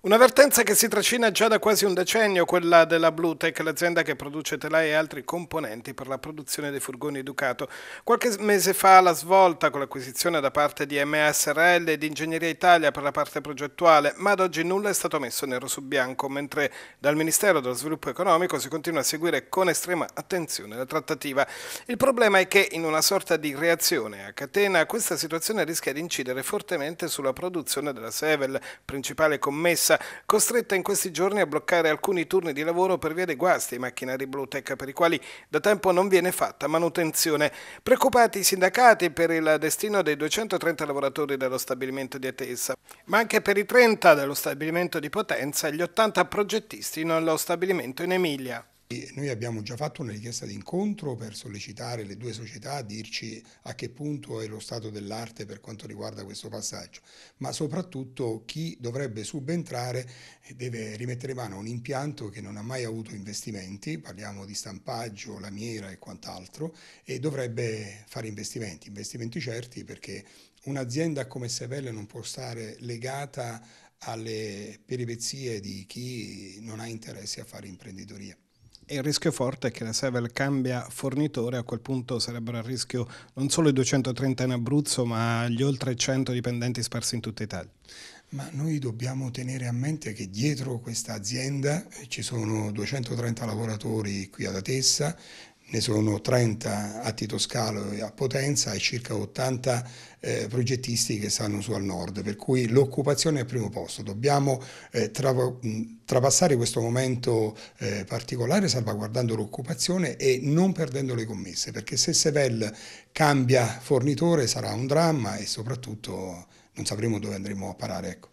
Un'avvertenza che si trascina già da quasi un decennio, quella della Bluetech, l'azienda che produce telai e altri componenti per la produzione dei furgoni Ducato. Qualche mese fa la svolta con l'acquisizione da parte di MSRL e di Ingegneria Italia per la parte progettuale, ma ad oggi nulla è stato messo nero su bianco, mentre dal Ministero dello Sviluppo Economico si continua a seguire con estrema attenzione la trattativa. Il problema è che in una sorta di reazione a catena questa situazione rischia di incidere fortemente sulla produzione della Sevel, principale commessa Bassa, costretta in questi giorni a bloccare alcuni turni di lavoro per via dei guasti ai macchinari Tech per i quali da tempo non viene fatta manutenzione. Preoccupati i sindacati per il destino dei 230 lavoratori dello stabilimento di Atessa, ma anche per i 30 dello stabilimento di Potenza e gli 80 progettisti nello stabilimento in Emilia. Noi abbiamo già fatto una richiesta di incontro per sollecitare le due società a dirci a che punto è lo stato dell'arte per quanto riguarda questo passaggio, ma soprattutto chi dovrebbe subentrare deve rimettere mano a un impianto che non ha mai avuto investimenti, parliamo di stampaggio, lamiera e quant'altro, e dovrebbe fare investimenti, investimenti certi perché un'azienda come Sevelle non può stare legata alle peripezie di chi non ha interesse a fare imprenditoria. E il rischio forte è che la Sevel cambia fornitore, a quel punto sarebbero a rischio non solo i 230 in Abruzzo, ma gli oltre 100 dipendenti sparsi in tutta Italia. Ma noi dobbiamo tenere a mente che dietro questa azienda eh, ci sono 230 lavoratori qui ad Atessa, ne sono 30 a Tito e a Potenza e circa 80 eh, progettisti che stanno su al nord, per cui l'occupazione è al primo posto. Dobbiamo eh, tra, mh, trapassare questo momento eh, particolare salvaguardando l'occupazione e non perdendo le commesse, perché se Sevel cambia fornitore sarà un dramma e soprattutto non sapremo dove andremo a parare. Ecco.